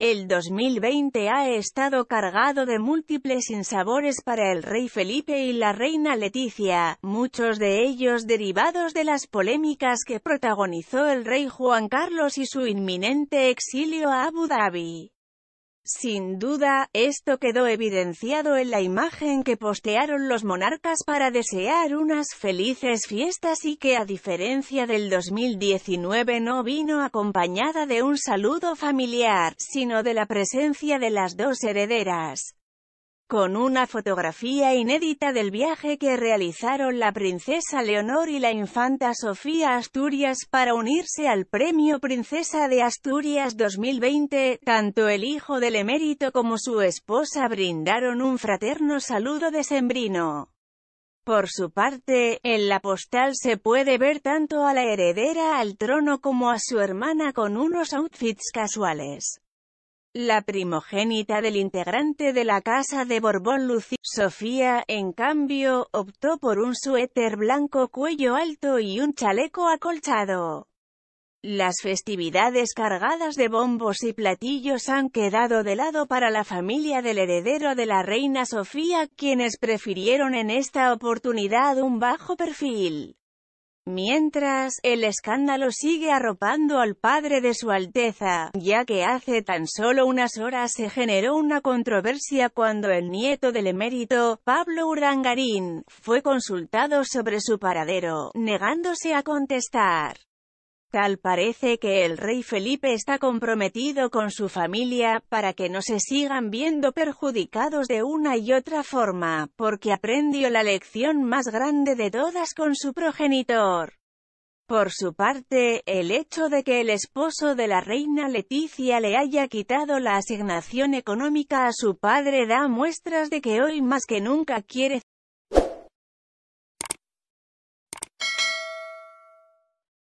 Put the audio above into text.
El 2020 ha estado cargado de múltiples sinsabores para el rey Felipe y la reina Leticia, muchos de ellos derivados de las polémicas que protagonizó el rey Juan Carlos y su inminente exilio a Abu Dhabi. Sin duda, esto quedó evidenciado en la imagen que postearon los monarcas para desear unas felices fiestas y que a diferencia del 2019 no vino acompañada de un saludo familiar, sino de la presencia de las dos herederas con una fotografía inédita del viaje que realizaron la princesa Leonor y la infanta Sofía Asturias para unirse al Premio Princesa de Asturias 2020. Tanto el hijo del emérito como su esposa brindaron un fraterno saludo de sembrino. Por su parte, en la postal se puede ver tanto a la heredera al trono como a su hermana con unos outfits casuales. La primogénita del integrante de la Casa de Borbón Lucía, Sofía, en cambio, optó por un suéter blanco cuello alto y un chaleco acolchado. Las festividades cargadas de bombos y platillos han quedado de lado para la familia del heredero de la reina Sofía, quienes prefirieron en esta oportunidad un bajo perfil. Mientras, el escándalo sigue arropando al padre de su Alteza, ya que hace tan solo unas horas se generó una controversia cuando el nieto del emérito, Pablo Urangarín, fue consultado sobre su paradero, negándose a contestar. Tal parece que el rey Felipe está comprometido con su familia, para que no se sigan viendo perjudicados de una y otra forma, porque aprendió la lección más grande de todas con su progenitor. Por su parte, el hecho de que el esposo de la reina Leticia le haya quitado la asignación económica a su padre da muestras de que hoy más que nunca quiere